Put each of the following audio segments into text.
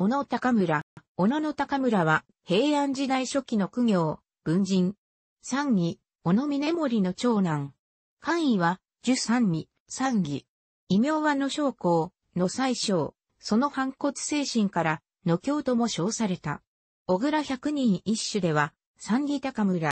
小野高村。小野の高村は、平安時代初期の苦行、文人。三義、小野峰森の長男。官位は、樹三義、三義。異名は野将校、野最小。その反骨精神から、野教とも称された。小倉百人一首では、三義高村。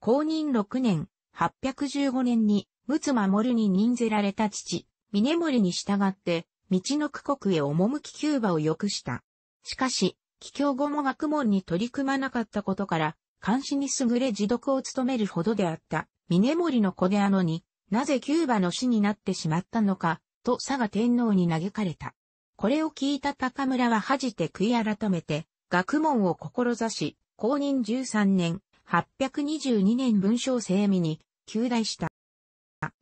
公認六年、八百十五年に、陸奥守に任ぜられた父、峰森に従って、道の区国へ赴きキューバをくした。しかし、帰郷後も学問に取り組まなかったことから、監視に優れ自読を務めるほどであった、峰森の子であのに、なぜキューバの死になってしまったのか、と佐賀天皇に嘆かれた。これを聞いた高村は恥じて悔い改めて、学問を志し、公認13年、822年文章生味に、旧大した。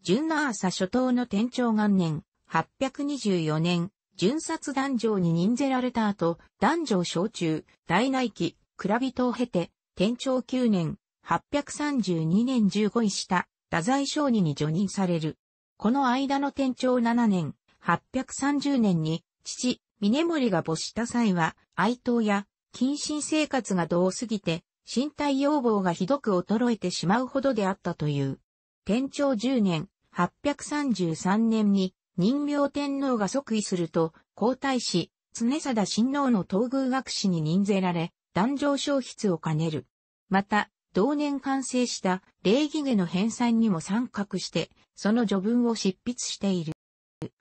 純那朝初頭の天長元年、8 2 4年、巡殺壇上に任ぜられた後、壇上小中、大内期、蔵人を経て、天長9年、832年15位した、太宰商人に除任される。この間の天長7年、830年に、父、峰森が没した際は、哀悼や、謹慎生活が度を過ぎて、身体要望がひどく衰えてしまうほどであったという。天長10年、833年に、人明天皇が即位すると、皇太子、常貞親王の東宮学士に任ぜられ、壇上消失を兼ねる。また、同年完成した礼儀下の編纂にも参画して、その序文を執筆している。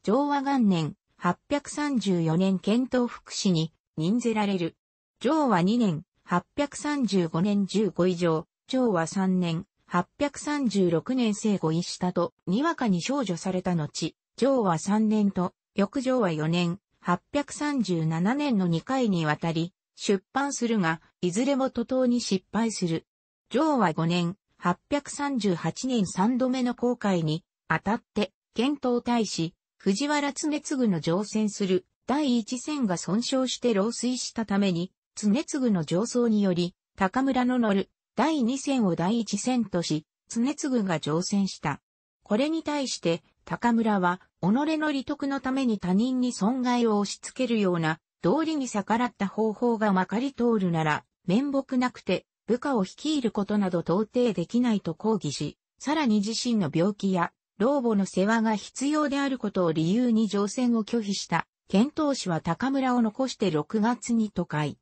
昭和元年、834年検討福祉に任ぜられる。昭和2年、835年15以上、昭和3年、836年生後一下と、にわかに少女された後、上は3年と、翌上は4年、837年の2回にわたり、出版するが、いずれも途党に失敗する。上は5年、838年3度目の航海に、あたって、検討大使、藤原常次の乗船する第一船が損傷して漏水したために、常次の上層により、高村の乗る第二船を第一船とし、常次が乗船した。これに対して、高村は、己の利得のために他人に損害を押し付けるような、道理に逆らった方法がまかり通るなら、面目なくて、部下を率いることなど到底できないと抗議し、さらに自身の病気や、老母の世話が必要であることを理由に乗船を拒否した、遣唐使は高村を残して6月に都会。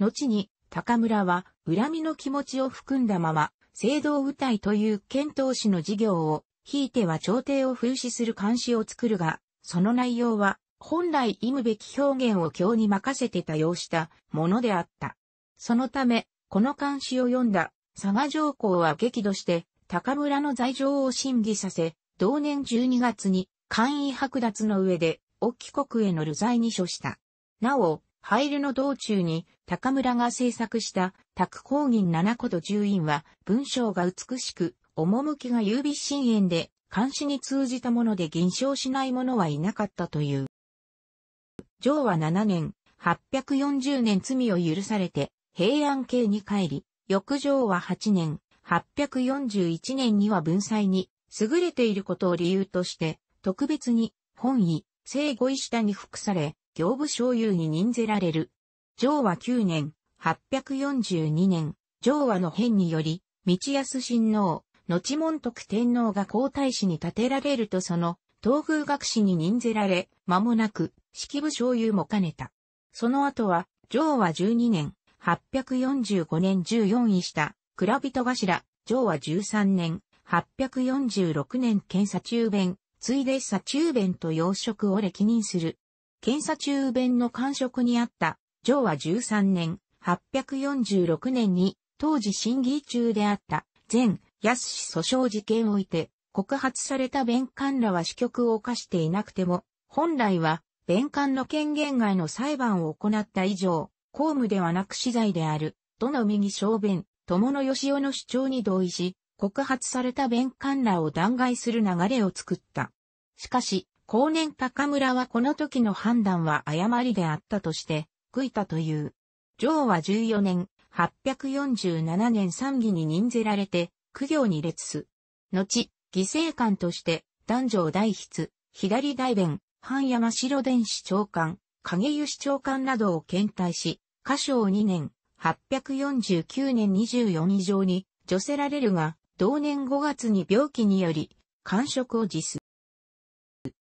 後に、高村は、恨みの気持ちを含んだまま、聖堂舞台という遣唐使の事業をひいては朝廷を風刺する漢詩を作るが、その内容は、本来意むべき表現を教に任せて多用したものであった。そのため、この漢詩を読んだ、佐賀上皇は激怒して、高村の罪状を審議させ、同年12月に、簡易剥奪の上で、沖国への流罪に処した。なお、廃流の道中に、高村が制作した、宅公銀七個と十院は、文章が美しく、趣が優美深淵で、監視に通じたもので銀賞しない者はいなかったという。上は7年、840年罪を許されて、平安系に帰り、翌上は8年、841年には文才に、優れていることを理由として、特別に、本位、聖語。医下に服され、行部昇有に任ぜられる。上は9年、842年、上和の変により、道安親王、後門徳天皇が皇太子に建てられるとその、東宮学士に任ぜられ、間もなく、式部昇遊も兼ねた。その後は、上は12年、845年14位した、蔵人頭、上は13年、846年検査中弁、ついで査中弁と養殖を歴任する。検査中弁の官職にあった、上は13年、846年に、当時審議中であった、前、安氏訴訟事件をいて、告発された弁官らは死局を犯していなくても、本来は弁官の権限外の裁判を行った以上、公務ではなく死罪である、との右小弁、友野義雄の主張に同意し、告発された弁官らを弾劾する流れを作った。しかし、後年高村はこの時の判断は誤りであったとして、悔いたという。上は14年、847年参議に任ぜられて、苦行に列す。後、犠牲官として、男女大筆、左大弁、半山城伝司長官、影湯長官などを検体し、歌唱2年、849年24以上に、除せられるが、同年5月に病気により、官職を辞す。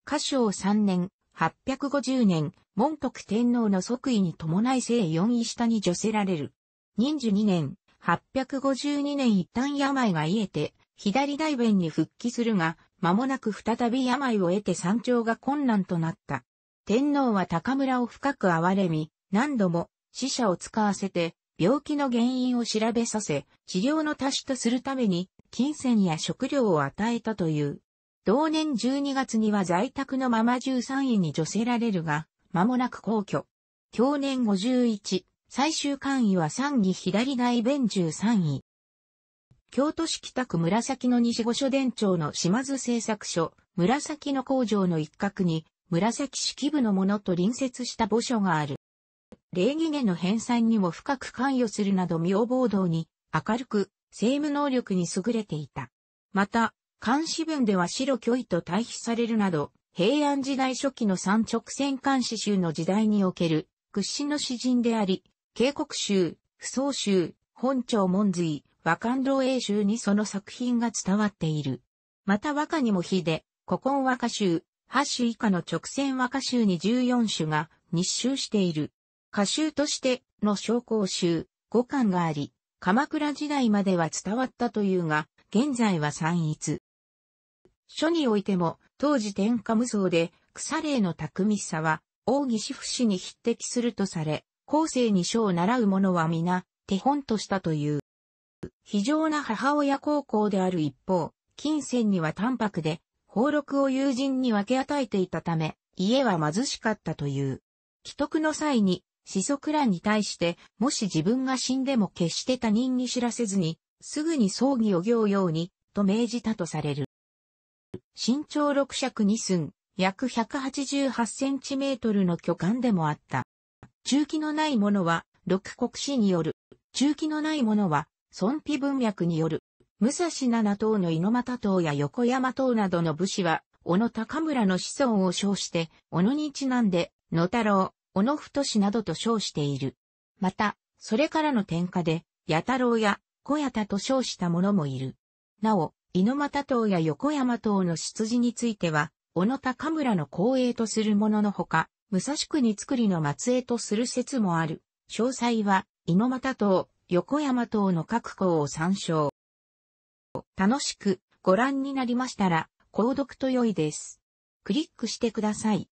歌唱3年、850年、文徳天皇の即位に伴い正四位下に除せられる。任寿2年、852年一旦病が癒えて、左大弁に復帰するが、間もなく再び病を得て山頂が困難となった。天皇は高村を深く憐れみ、何度も死者を使わせて、病気の原因を調べさせ、治療の足しとするために、金銭や食料を与えたという。同年12月には在宅のまま13位に除せられるが、間もなく皇居。去年51、最終官位は3義左大弁13位。京都市北区紫の西御所伝庁の島津製作所、紫の工場の一角に、紫式部のものと隣接した墓所がある。礼儀下の編纂にも深く関与するなど妙暴動に、明るく、政務能力に優れていた。また、監視文では白虚位と対比されるなど、平安時代初期の三直線監視集の時代における屈指の詩人であり、渓谷集、不走集、本町門髄、和漢老英集にその作品が伝わっている。また和歌にも比で、古今和歌集、八州以下の直線和歌集に14種が日集している。歌集としての商工集、五感があり、鎌倉時代までは伝わったというが、現在は散逸。書においても、当時天下無双で、腐霊の巧みさは、大義志不死に匹敵するとされ、後世に書を習う者は皆、手本としたという。非常な母親孝行である一方、金銭には淡白で、宝禄を友人に分け与えていたため、家は貧しかったという。既得の際に、子息らに対して、もし自分が死んでも決して他人に知らせずに、すぐに葬儀を行うように、と命じたとされる。身長6尺2寸、約188センチメートルの巨漢でもあった。中期のないものは、六国史による。中期のないものは、孫悲文脈による。武蔵七島の猪俣島や横山島などの武士は、小野高村の子孫を称して、小野にちなんで、野太郎、小野太氏などと称している。また、それからの天下で、八太郎や小八田と称した者もいる。なお、猪俣島や横山島の出自については、小野高村の光栄とするもののほか、武蔵国造りの末裔とする説もある。詳細は、猪俣島、横山島の各校を参照。楽しくご覧になりましたら、購読と良いです。クリックしてください。